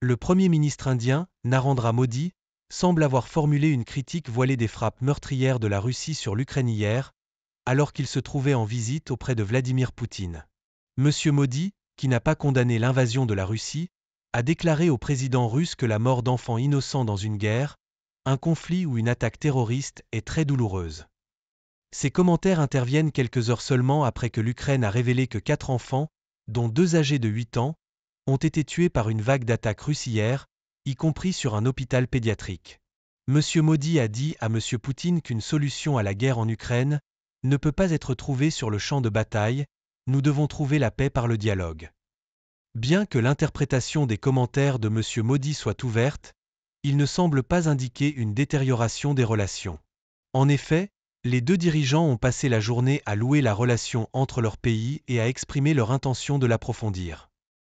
Le Premier ministre indien, Narendra Modi, semble avoir formulé une critique voilée des frappes meurtrières de la Russie sur l'Ukraine hier, alors qu'il se trouvait en visite auprès de Vladimir Poutine. Monsieur Modi, qui n'a pas condamné l'invasion de la Russie, a déclaré au président russe que la mort d'enfants innocents dans une guerre, un conflit ou une attaque terroriste est très douloureuse. Ces commentaires interviennent quelques heures seulement après que l'Ukraine a révélé que quatre enfants, dont deux âgés de 8 ans, ont été tués par une vague d'attaques russes y compris sur un hôpital pédiatrique. M. Modi a dit à M. Poutine qu'une solution à la guerre en Ukraine ne peut pas être trouvée sur le champ de bataille, nous devons trouver la paix par le dialogue. Bien que l'interprétation des commentaires de M. Modi soit ouverte, il ne semble pas indiquer une détérioration des relations. En effet, les deux dirigeants ont passé la journée à louer la relation entre leurs pays et à exprimer leur intention de l'approfondir.